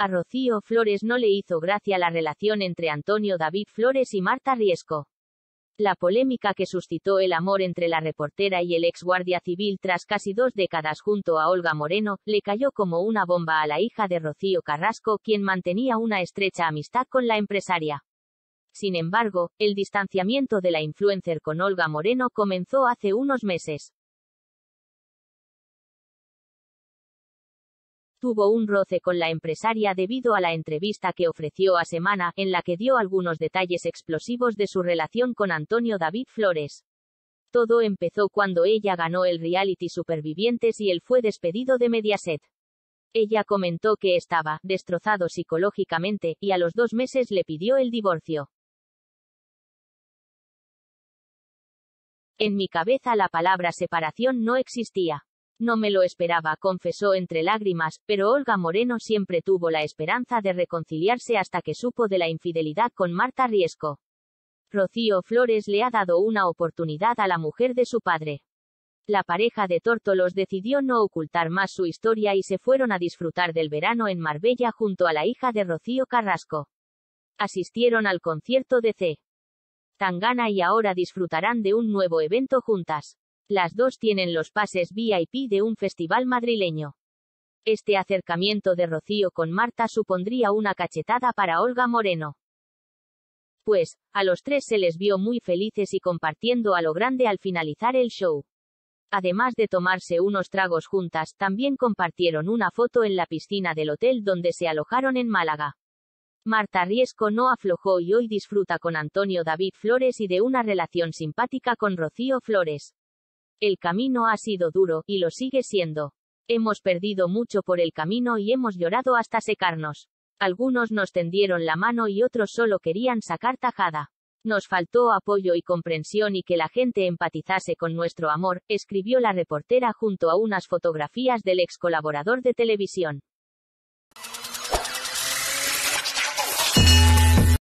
A Rocío Flores no le hizo gracia la relación entre Antonio David Flores y Marta Riesco. La polémica que suscitó el amor entre la reportera y el ex guardia civil tras casi dos décadas junto a Olga Moreno, le cayó como una bomba a la hija de Rocío Carrasco, quien mantenía una estrecha amistad con la empresaria. Sin embargo, el distanciamiento de la influencer con Olga Moreno comenzó hace unos meses. tuvo un roce con la empresaria debido a la entrevista que ofreció a Semana, en la que dio algunos detalles explosivos de su relación con Antonio David Flores. Todo empezó cuando ella ganó el reality Supervivientes y él fue despedido de Mediaset. Ella comentó que estaba destrozado psicológicamente, y a los dos meses le pidió el divorcio. En mi cabeza la palabra separación no existía. No me lo esperaba, confesó entre lágrimas, pero Olga Moreno siempre tuvo la esperanza de reconciliarse hasta que supo de la infidelidad con Marta Riesco. Rocío Flores le ha dado una oportunidad a la mujer de su padre. La pareja de tórtolos decidió no ocultar más su historia y se fueron a disfrutar del verano en Marbella junto a la hija de Rocío Carrasco. Asistieron al concierto de C. Tangana y ahora disfrutarán de un nuevo evento juntas. Las dos tienen los pases VIP de un festival madrileño. Este acercamiento de Rocío con Marta supondría una cachetada para Olga Moreno. Pues, a los tres se les vio muy felices y compartiendo a lo grande al finalizar el show. Además de tomarse unos tragos juntas, también compartieron una foto en la piscina del hotel donde se alojaron en Málaga. Marta Riesco no aflojó y hoy disfruta con Antonio David Flores y de una relación simpática con Rocío Flores. El camino ha sido duro, y lo sigue siendo. Hemos perdido mucho por el camino y hemos llorado hasta secarnos. Algunos nos tendieron la mano y otros solo querían sacar tajada. Nos faltó apoyo y comprensión y que la gente empatizase con nuestro amor, escribió la reportera junto a unas fotografías del ex colaborador de televisión.